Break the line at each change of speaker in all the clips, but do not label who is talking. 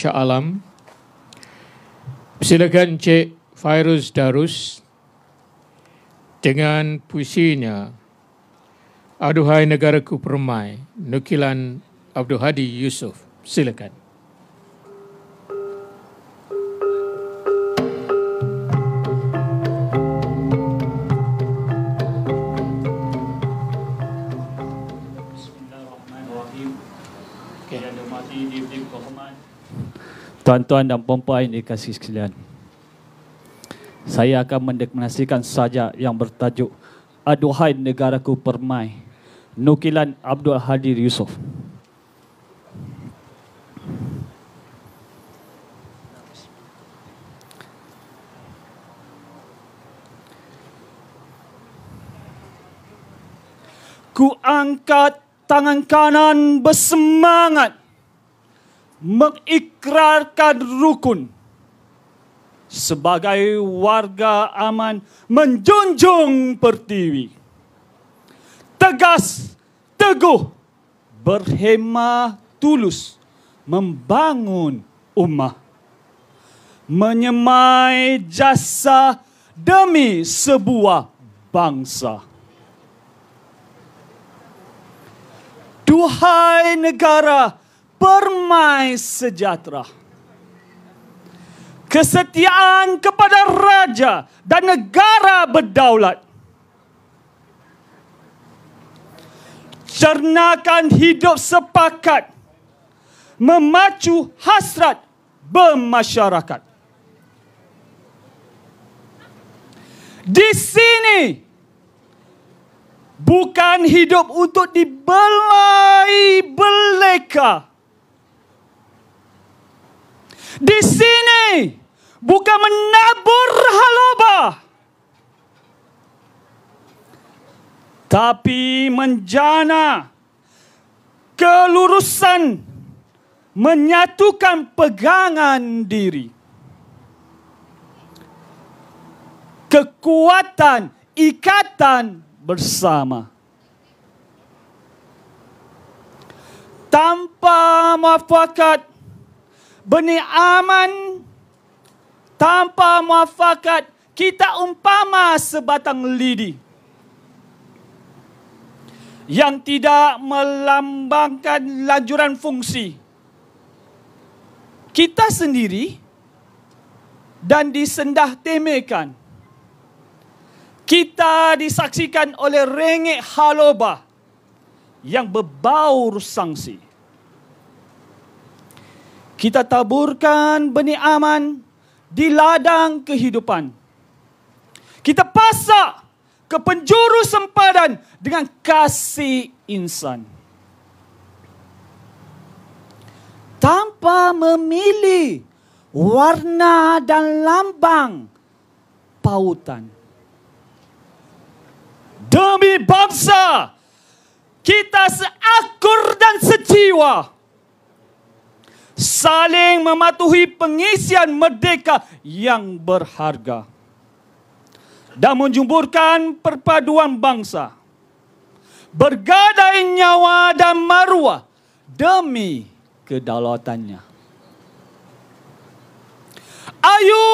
Shah Alam. Silakan Cik Fairuz Darus dengan puisinya Aduhai Negaraku Permai, Nukilan Abdul Hadi Yusof. Silakan. Bismillahirrahmanirrahim. Okay. Yang dihormati di Bukit Kehormat, Tuan-tuan dan puan-puan yang dikasih sekalian. Saya akan mendeklarasikan saja yang bertajuk Aduhai Negaraku Permai Nukilan Abdul Hadir Yusof Ku angkat tangan kanan bersemangat mengikrarkan rukun sebagai warga aman menjunjung pertiwi tegas teguh berhema tulus membangun ummah menyemai jasa demi sebuah bangsa Duhai negara permai sejahtera. Kesetiaan kepada raja dan negara berdaulat. Cernakan hidup sepakat. Memacu hasrat bermasyarakat. Di sini bukan hidup untuk dibelai belekah di sini bukan menabur haloba. Tapi menjana kelurusan menyatukan pegangan diri. Kekuatan ikatan bersama. Tanpa muafakat Benih aman tanpa muafakat kita umpama sebatang lidi yang tidak melambangkan lanjuran fungsi. Kita sendiri dan disendah temekan. Kita disaksikan oleh rengik haloba yang berbau rusangsi kita taburkan benih aman di ladang kehidupan. Kita pasak ke penjuru sempadan dengan kasih insan. Tanpa memilih warna dan lambang pautan. Demi bangsa, kita seakur dan sejiwa. Sejiwa saling mematuhi pengisian merdeka yang berharga dan menjumburkan perpaduan bangsa bergadai nyawa dan maruah demi kedaulatannya ayo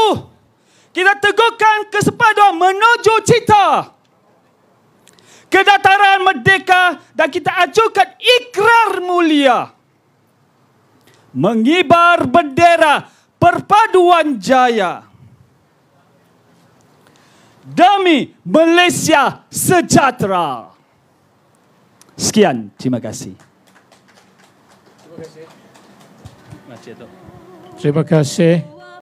kita teguhkan kesepaduan menuju cita kedataran merdeka dan kita acukan ikrar mulia mengibar bendera perpaduan jaya demi Malaysia sejahtera. Sekian, terima kasih. Terima kasih. Terima kasih.